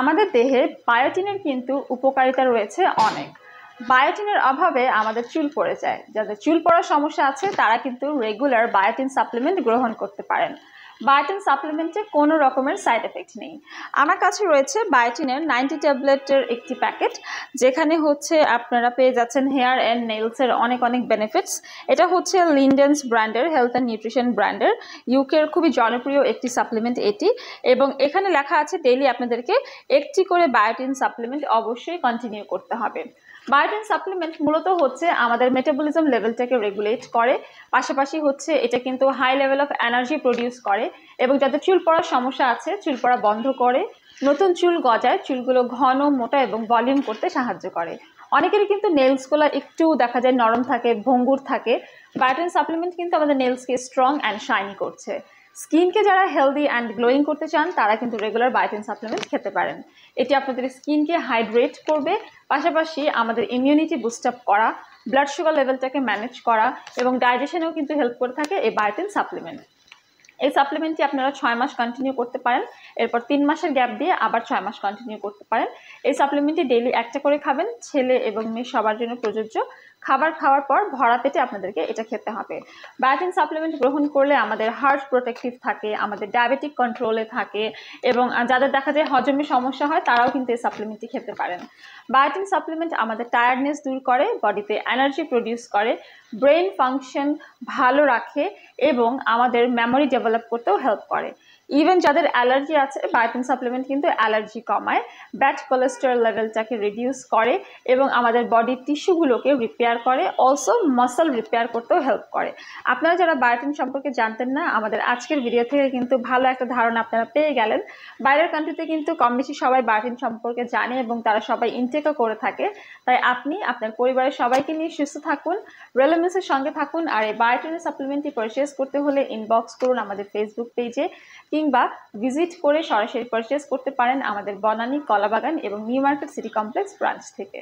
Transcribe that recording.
আমাদের দেহে বায়োটিনের কিন্তু উপকারিতা রয়েছে অনেক বায়োটিনের অভাবে আমাদের চুল পড়ে যায় যাদের চুল পড়ার সমস্যা আছে তারা কিন্তু রেগুলার বায়োটিন সাপ্লিমেন্ট গ্রহণ করতে পারেন বায়োটিন সাপ্লিমেন্টে কোনো রকমের সাইড এফেক্ট নেই আমার কাছে রয়েছে বায়োটিনের নাইনটি ট্যাবলেটের একটি প্যাকেট যেখানে হচ্ছে আপনারা পেয়ে যাচ্ছেন হেয়ার অ্যান্ড নেলসের অনেক অনেক বেনিফিটস এটা হচ্ছে লিন্ডেন্স ব্র্যান্ডের হেলথ অ্যান্ড নিউট্রিশন ব্র্যান্ডের ইউকের খুবই জনপ্রিয় একটি সাপ্লিমেন্ট এটি এবং এখানে লেখা আছে ডেইলি আপনাদেরকে একটি করে বায়োটিন সাপ্লিমেন্ট অবশ্যই কন্টিনিউ করতে হবে বায়োটিন সাপ্লিমেন্ট মূলত হচ্ছে আমাদের মেটাবলিজম লেভেলটাকে রেগুলেট করে পাশাপাশি হচ্ছে এটা কিন্তু high level of energy produce করে এবং যাদের চুল পড়ার সমস্যা আছে চুল পড়া বন্ধ করে নতুন চুল গজায় চুলগুলো ঘন মোটা এবং ভলিউম করতে সাহায্য করে অনেকেরই কিন্তু নেলসগুলো একটু দেখা যায় নরম থাকে ভঙ্গুর থাকে বায়োটিন সাপ্লিমেন্ট কিন্তু আমাদের নেলসকে স্ট্রং অ্যান্ড শাইনি করছে স্কিনকে যারা হেলদি অ্যান্ড গ্লোয়িং করতে চান তারা কিন্তু রেগুলার বায়োটিন সাপ্লিমেন্ট খেতে পারেন এটি আপনাদের স্কিনকে হাইড্রেট করবে পাশাপাশি আমাদের ইমিউনিটি বুস্ট আপ করা ব্লাড সুগার লেভেলটাকে ম্যানেজ করা এবং ডাইজেশনেও কিন্তু হেল্প করে থাকে এই বায়োটিন সাপ্লিমেন্ট এই সাপ্লিমেন্টটি আপনারা ছয় মাস কন্টিনিউ করতে পারেন এরপর তিন মাসের গ্যাপ দিয়ে আবার ছয় মাস কন্টিনিউ করতে পারেন এই সাপ্লিমেন্টটি ডেইলি একটা করে খাবেন ছেলে এবং মেয়ে সবার জন্য প্রযোজ্য খাবার খাওয়ার পর ভরা পেটে আপনাদেরকে এটা খেতে হবে বায়োটিন সাপ্লিমেন্ট গ্রহণ করলে আমাদের হার্ট প্রোটেক্টিভ থাকে আমাদের ডায়াবেটিক কন্ট্রোলে থাকে এবং যাদের দেখা যায় হজমে সমস্যা হয় তারাও কিন্তু এই সাপ্লিমেন্টটি খেতে পারেন বায়োটিন সাপ্লিমেন্ট আমাদের টায়ার্ডনেস দূর করে বডিতে এনার্জি প্রডিউস করে ব্রেন ফাংশন ভালো রাখে এবং আমাদের মেমোরি ডেভেলপ করতেও হেল্প করে ইভেন যাদের অ্যালার্জি আছে বায়োটিন সাপ্লিমেন্ট কিন্তু অ্যালার্জি কমায় ব্যাড কোলেস্টেরল লেভেলটাকে রিডিউস করে এবং আমাদের বডির টিস্যুগুলোকে রিপেয়ার করে অলসো মাসল রিপেয়ার করতেও হেল্প করে আপনারা যারা বায়োটিন সম্পর্কে জানতেন না আমাদের আজকের ভিডিও থেকে কিন্তু ভালো একটা ধারণা আপনারা পেয়ে গেলেন বাইরের কান্ট্রিতে কিন্তু কম বেশি সবাই বায়োটিন সম্পর্কে জানে এবং তারা সবাই ইনটেকও করে থাকে তাই আপনি আপনার পরিবারের সবাইকে নিয়ে সুস্থ থাকুন রেলেমিসের সঙ্গে থাকুন আর এই বায়োটিনের সাপ্লিমেন্টটি পারচেস করতে হলে ইনবক্স করুন আমাদের ফেসবুক পেজে কিংবা ভিজিট করে সরাসরি পারচেস করতে পারেন আমাদের বনানী কলাবাগান এবং new market city complex branch থেকে